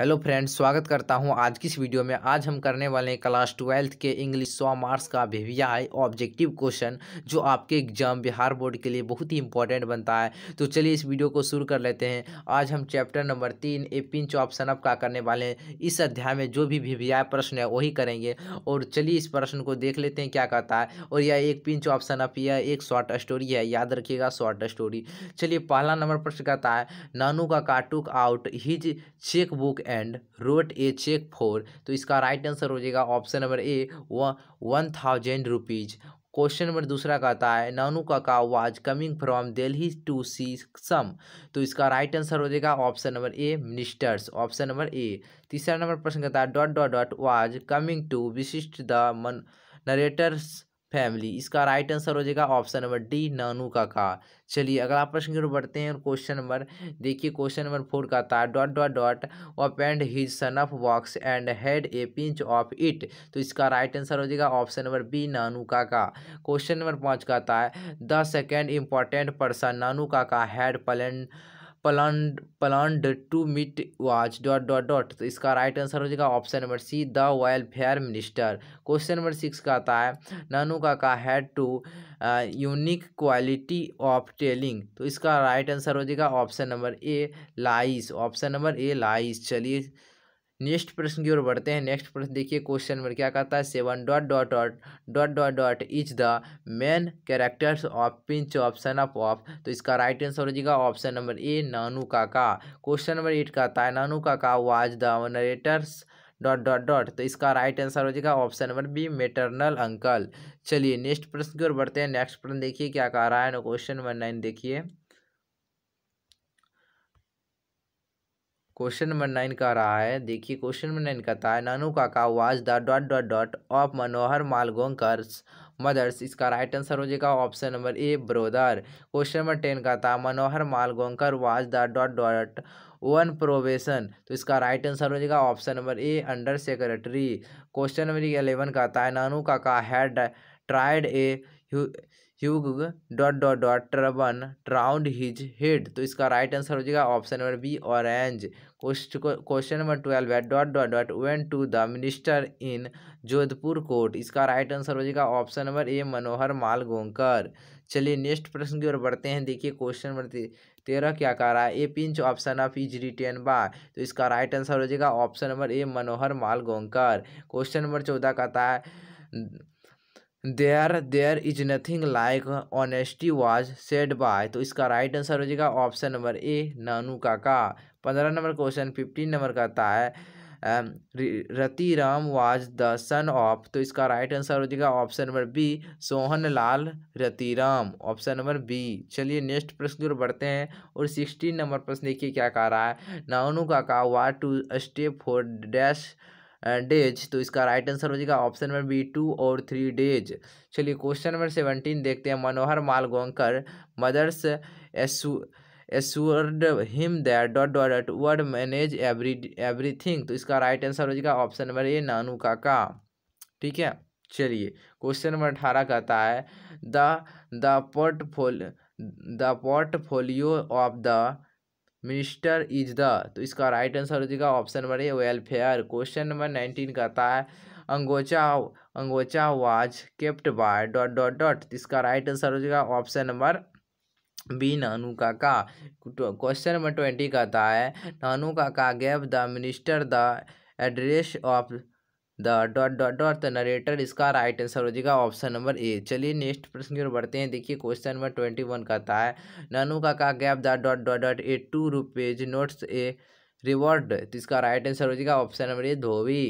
hello friends स्वागत करता हूं आज की इस वीडियो में आज हम करने वाले हैं क्लास ट्वेल्थ के इंग्लिश सौ मार्क्स का वीवीआई ऑब्जेक्टिव क्वेश्चन जो आपके एग्जाम बिहार बोर्ड के लिए बहुत ही इंपॉर्टेंट बनता है तो चलिए इस वीडियो को शुरू कर लेते हैं आज हम चैप्टर नंबर तीन ए पिंच ऑप्शन अप का करने वाले हैं इस अध्याय में जो भी वी प्रश्न है वही करेंगे और चलिए इस प्रश्न को देख लेते हैं क्या कहता है और यह एक पिंच ऑप्शन अप यह एक शॉर्ट स्टोरी है याद रखिएगा शॉर्ट स्टोरी चलिए पहला नंबर प्रश्न कहता है नानू का कार्टूक out his cheque book and wrote a cheque for तो इसका राइट आंसर हो जाएगा option number A one thousand rupees question number दूसरा कहता है Nanu Kaka was coming from Delhi to see some तो इसका राइट आंसर हो जाएगा option number A ministers option number A तीसरा नंबर प्रश्न कहता है dot dot dot was coming to visit the main narrator's family इसका राइट आंसर हो जाएगा ऑप्शन नंबर डी नानू का का चलिए अगला प्रश्न की ओर बढ़ते हैं और क्वेश्चन नंबर देखिए क्वेश्चन नंबर फोर का था dot dot dot up and his son of wax and had a pinch of it तो इसका राइट आंसर हो जाएगा ऑप्शन नंबर बी नानू का का क्वेश्चन नंबर पाँच का था the second important person Nanu Kaka had planned planned planned to meet watch dot dot dot तो इसका राइट आंसर हो जाएगा option number C the welfare minister question number six का आता है नानू का had two unique quality of telling तो इसका राइट आंसर हो जाएगा option number A lies option number A lies चलिए नेक्स्ट प्रश्न की ओर बढ़ते हैं नेक्स्ट प्रश्न देखिए क्वेश्चन नंबर क्या कहता है seven dot dot dot dot dot dot is the main characters of pinch of snuff of तो इसका राइट आंसर हो जाएगा ऑप्शन नंबर ए नानू काका क्वेश्चन नंबर एट कहता है Nanu Kaka was the narrator's dot dot dot तो इसका राइट आंसर हो जाएगा option number B maternal uncle चलिए नेक्स्ट प्रश्न की ओर बढ़ते हैं नेक्स्ट प्रश्न देखिए क्या कह रहा है क्वेश्चन नंबर नाइन देखिए क्वेश्चन नंबर नाइन का रहा है देखिए क्वेश्चन नंबर नाइन कहता है Nanu Kaka was the dot dot dot of Manohar Malgonkar mother's इसका राइट आंसर हो जाएगा option number A brother question number ten का था Manohar Malgonkar was the dot dot one probation तो इसका राइट आंसर हो जाएगा option number A under secretary question number eleven का था Nanu Kaka had tried a huge dot dot dot turban around his head तो इसका राइट आंसर हो जाएगा option number B orange question number twelve है dot dot dot went to the minister in Jodhpur court इसका right answer हो जाएगा option number A Manohar मालगोंकर चलिए next प्रश्न की ओर बढ़ते हैं देखिए क्वेश्चन नंबर तेरह क्या कह रहा है a pinch option of is written by तो इसका राइट आंसर हो जाएगा option number A Manohar Malgonkar question number चौदह कहता है there there is nothing like honesty was said by तो इसका राइट आंसर हो जाएगा ऑप्शन नंबर ए नानू काका पंद्रह नंबर क्वेश्चन फिफ्टीन नंबर कहता है Rati Ram was the son of तो इसका राइट आंसर हो जाएगा option number B Sohan Lal Ratiram option number B चलिए नेक्स्ट प्रश्न की ओर बढ़ते हैं और सिक्सटीन नंबर प्रश्न देखिए क्या कह रहा है नानू का का what two step four dash days तो इसका राइट आंसर हो जाएगा ऑप्शन नंबर बी टू और थ्री डेज चलिए क्वेश्चन नंबर सेवनटीन देखते हैं मनोहर मालगोंकर मदर्स एसु assured him that dot dot dot word manage every everything तो इसका राइट आंसर हो जाएगा ऑप्शन नंबर ए नानू काका ठीक है चलिए क्वेश्चन नंबर अठारह कहता है द द पोर्टफोल the portfolio of the minister is the तो इसका राइट आंसर हो जाएगा option number A welfare question number nineteen कहता है अंगोचा अंगोचा was kept by dot dot dot इसका राइट आंसर हो जाएगा ऑप्शन नंबर बी नानू काका क्वेश्चन नंबर ट्वेंटी कहता है Nanu Kaka gave the minister the address of the dot dot dot the narrator इसका राइट आंसर हो जाएगा ऑप्शन नंबर ए चलिए नेक्स्ट प्रश्न की ओर बढ़ते हैं देखिए क्वेश्चन नंबर ट्वेंटी वन कहता है Nanu Kaka gave the dot dot dot a two rupees notes a reward तो इसका राइट आंसर हो जाएगा option number A dhobi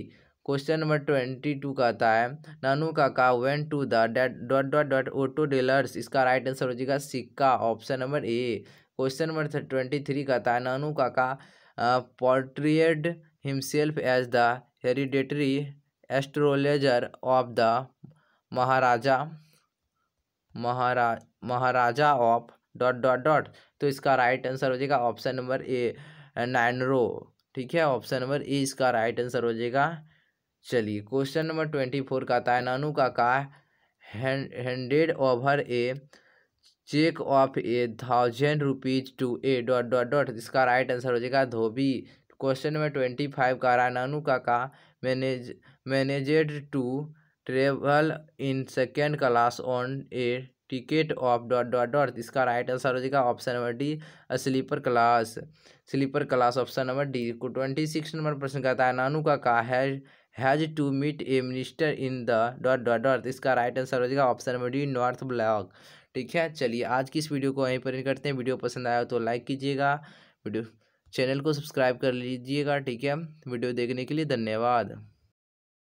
question number twenty two कहता है का Kaka went to the dot dot dot auto dealers इसका राइट आंसर हो जाएगा सिक्का option number A question number twenty three कहता है का Kaka portrayed himself as the hereditary astrologer of the maharaja महारा maharaja of dot dot dot तो इसका राइट आंसर हो जाएगा ऑप्शन नंबर ए नाइनरो ठीक है ऑप्शन नंबर ए इसका राइट आंसर हो जाएगा चलिए क्वेश्चन नंबर ट्वेंटी फोर का आता है नानू का Kaka handed over a cheque of a thousand rupees to a dot dot dot इसका राइट आंसर हो जाएगा dhobi question number twenty five का रानानु Kaka manage managed to travel in second class on a ticket of dot dot dot इसका right answer हो जाएगा option number D sleeper class sleeper class option number D को twenty six number प्रश्न कहता है नानू का का है has to meet a minister in the dot dot dot इसका राइट आंसर हो जाएगा option number D North Block ठीक है चलिए आज की इस वीडियो को यहीं पर करते हैं वीडियो पसंद आया तो लाइक कीजिएगा वीडियो चैनल को सब्सक्राइब कर लीजिएगा ठीक है वीडियो देखने के लिए धन्यवाद